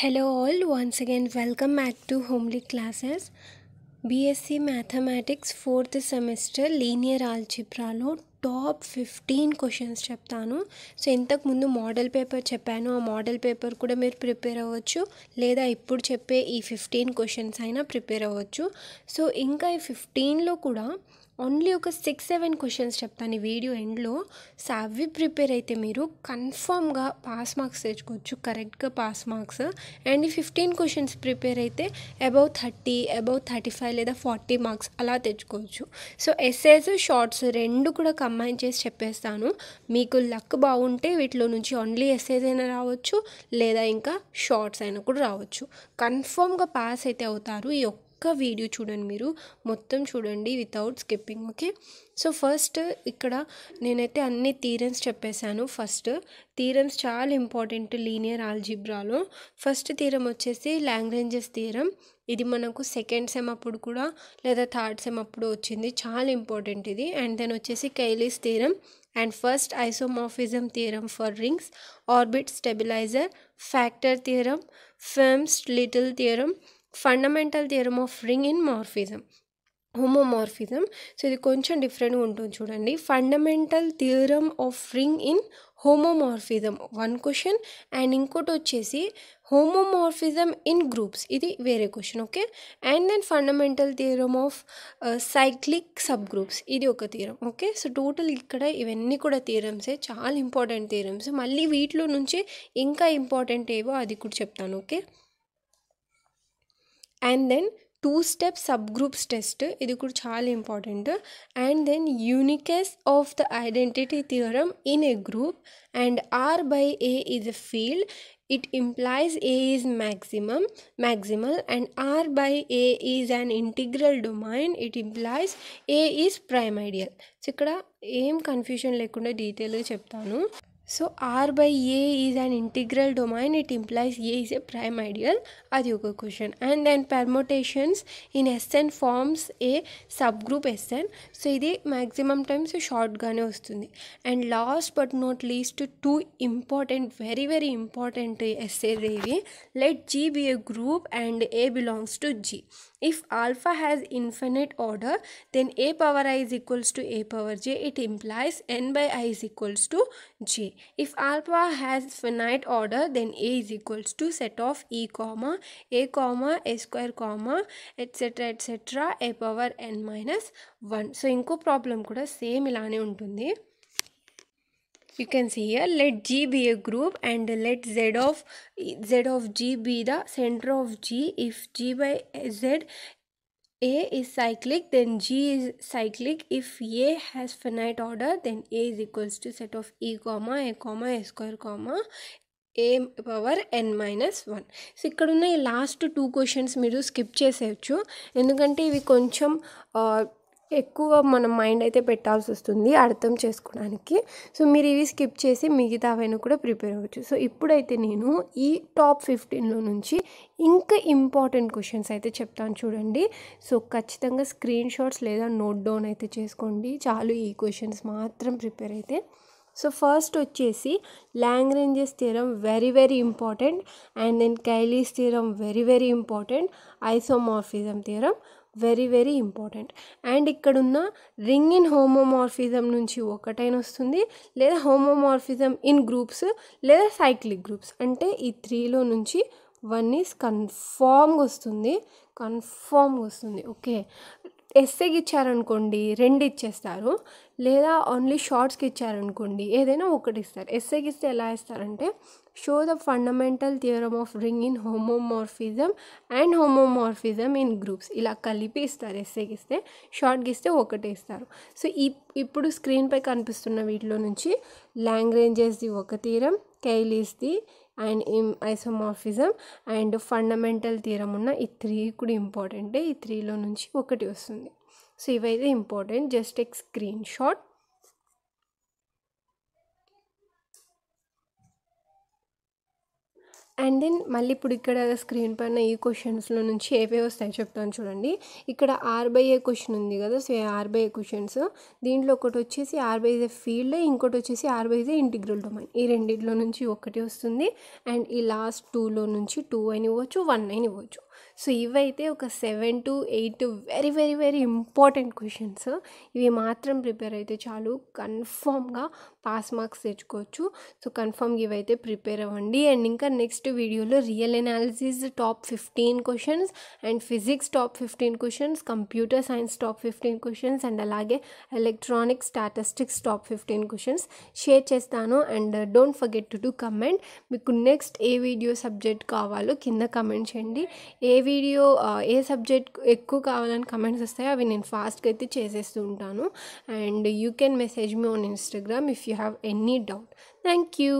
Hello all once again welcome back to homely classes BSc mathematics fourth semester linear ఆల్చిప్రాలో top fifteen questions చెప్తాను so ఇంతకుముందు model paper చెప్పాను ఆ model paper కూడా మీరు prepare అవ్వచ్చు లేదా ఇప్పుడు చెప్పే ఈ ఫిఫ్టీన్ క్వశ్చన్స్ అయినా ప్రిపేర్ అవ్వచ్చు సో ఇంకా ఈ ఫిఫ్టీన్లో కూడా ఓన్లీ ఒక సిక్స్ సెవెన్ క్వశ్చన్స్ చెప్తాను ఈ వీడియో ఎండ్లో సో అవి ప్రిపేర్ అయితే మీరు కన్ఫామ్గా పాస్ మార్క్స్ తెచ్చుకోవచ్చు కరెక్ట్గా పాస్ మార్క్స్ అండ్ ఈ ఫిఫ్టీన్ క్వశ్చన్స్ ప్రిపేర్ అయితే above thirty above thirty five లేదా ఫార్టీ మార్క్స్ అలా తెచ్చుకోవచ్చు సో ఎస్ఏస్ షార్ట్స్ రెండు కూడా కంబైన్ చేసి చెప్పేస్తాను మీకు లక్ బాగుంటే వీటిలో నుంచి ఓన్లీ ఎస్ఏస్ అయినా రావచ్చు లేదా ఇంకా షార్ట్స్ అయినా కూడా రావచ్చు కన్ఫామ్గా పాస్ అయితే అవుతారు ఈ ఒక్క వీడియో చూడండి మీరు మొత్తం చూడండి without skipping okay so first ఇక్కడ నేనైతే అన్ని థీరమ్స్ చెప్పేశాను ఫస్ట్ థీరమ్స్ చాలా ఇంపార్టెంట్ లీనియర్ ఆల్జిబ్రాలో ఫస్ట్ థీరం వచ్చేసి లాంగ్వేంజెస్ థీరం ఇది మనకు సెకండ్ సెమ్ అప్పుడు కూడా లేదా థర్డ్ సెమ్ అప్పుడు వచ్చింది చాలా ఇంపార్టెంట్ ఇది అండ్ దెన్ వచ్చేసి Cayley's theorem and first isomorphism theorem for rings orbit stabilizer factor theorem Fermat's little theorem fundamental theorem of ring in morphism homomorphism so ఇది కొంచెం డిఫరెంట్గా ఉంటుంది చూడండి fundamental theorem of ring in homomorphism one question and ఇంకోటి వచ్చేసి homomorphism in groups ఇది వేరే question okay and then fundamental theorem of cyclic subgroups ఇది ఒక థీరం ఓకే సో టోటల్ ఇక్కడ ఇవన్నీ కూడా థీరమ్సే చాలా ఇంపార్టెంట్ థీరమ్స్ మళ్ళీ వీటిలో నుంచి ఇంకా ఇంపార్టెంట్ ఏవో అది కూడా చెప్తాను okay and then two step subgroups test ఇది కూడా చాలా important and then uniqueness of the identity theorem in a group and R by A is a field it implies A is maximum maximal and R by A is an integral domain it implies A is prime ideal so ఇక్కడ ఏం confusion లేకుండా డీటెయిల్గా చెప్తాను So R by A is an integral domain. It implies A is a prime ideal Adyoga question. And then permutations in Sn forms a subgroup Sn. So ఇది maximum times షార్ట్గానే వస్తుంది and last but not least two important very very very Let G be a group and a belongs to G. if alpha has infinite order then a power i is equals to a power j it implies n by i is equals to j if alpha has finite order, then A is equals to set of E comma, A comma, A square comma, etc. etc. A power n minus 1. So, inko problem kuda same ilane untundi. you can see here let g be a group and let z of z of g be the center of g if g by z A is cyclic, then G is cyclic. If A has finite order, then A is equals to set of E comma A comma A square comma A power n minus one so ఇక్కడ ఉన్న ఈ last two questions మీరు skip చేసేయచ్చు ఎందుకంటే ఇవి కొంచెం ఎక్కువ మనం మైండ్ అయితే పెట్టాల్సి వస్తుంది అర్థం చేసుకోవడానికి సో మీరు ఇవి స్కిప్ చేసి మిగతావైనా కూడా ప్రిపేర్ అవ్వచ్చు సో ఇప్పుడైతే నేను ఈ టాప్ ఫిఫ్టీన్లో నుంచి ఇంకా ఇంపార్టెంట్ క్వశ్చన్స్ అయితే చెప్తాను చూడండి సో ఖచ్చితంగా స్క్రీన్ షాట్స్ లేదా నోట్ డౌన్ అయితే చేసుకోండి చాలు ఈ క్వశ్చన్స్ మాత్రం ప్రిపేర్ అయితే సో ఫస్ట్ వచ్చేసి Lagrange's theorem very very important and then Cayley's theorem very very important isomorphism theorem very very important and ఇక్కడున్న రింగ్ ఇన్ హోమోమార్ఫిజం నుంచి ఒకటైన వస్తుంది లేదా హోమోమార్ఫిజం ఇన్ గ్రూప్స్ లేదా సైక్లిక్ గ్రూప్స్ అంటే ఈ త్రీలో నుంచి వన్ ఈస్ కన్ఫామ్గా వస్తుంది కన్ఫామ్గా వస్తుంది ఓకే ఎస్సేకి ఇచ్చారనుకోండి రెండు ఇచ్చేస్తారు లేదా ఓన్లీ షార్ట్స్కి ఇచ్చారనుకోండి ఏదైనా ఒకటి ఇస్తారు ఎస్సేకి ఇస్తే ఎలా ఇస్తారంటే show the fundamental theorem of ring in homomorphism and homomorphism in groups ఇలా కలిపి ఇస్తారు ఎస్సేకి ఇస్తే షార్ట్కి ఇస్తే ఒకటే ఇస్తారు సో ఈ ఇప్పుడు స్క్రీన్పై కనిపిస్తున్న వీటిలో నుంచి లాంగ్రేంజెస్ది ఒక తీరం కైలీస్ది and isomorphism and fundamental theorem ఉన్న ఈ త్రీ కూడా ఇంపార్టెంటే ఈ త్రీలో నుంచి ఒకటి వస్తుంది సో ఇవైతే ఇంపార్టెంట్ జస్ట్ ఎక్ స్క్రీన్ షాట్ అండ్ దెన్ మళ్ళీ ఇప్పుడు ఇక్కడ స్క్రీన్ పైన ఈ క్వశ్చన్స్లో నుంచి ఏవే వస్తాయో చెప్తాను చూడండి ఇక్కడ ఆర్ బై ఏ క్వశ్చన్ ఉంది కదా so R by A questions దీంట్లో ఒకటి వచ్చేసి ఆర్ బై ఏ ఫీల్డ్ ఇంకోటి వచ్చేసి R by A integral domain ఈ రెండిట్లో నుంచి ఒకటి వస్తుంది అండ్ ఈ లాస్ట్ టూలో నుంచి టూ అని ఇవ్వచ్చు వన్ అని ఇవ్వచ్చు సో ఇవైతే ఒక seven to eight very very very important questions ఇవి మాత్రం ప్రిపేర్ అయితే చాలు కన్ఫామ్గా పాస్ మార్క్స్ తెచ్చుకోవచ్చు సో కన్ఫామ్ ఇవైతే ప్రిపేర్ అవ్వండి అండ్ ఇంకా నెక్స్ట్ వీడియోలో real analysis top fifteen questions and physics top fifteen questions computer science top fifteen questions and అలాగే electronic statistics top fifteen questions share చేస్తాను and don't forget to do comment మీకు next a video subject కావాలో కింద comment చేయండి ఏ ఏ video ఏ subject ఎక్కువ కావాలని comments వస్తాయో అవి నేను ఫాస్ట్గా అయితే చేసేస్తూ ఉంటాను and you can message me on Instagram if you have any doubt thank you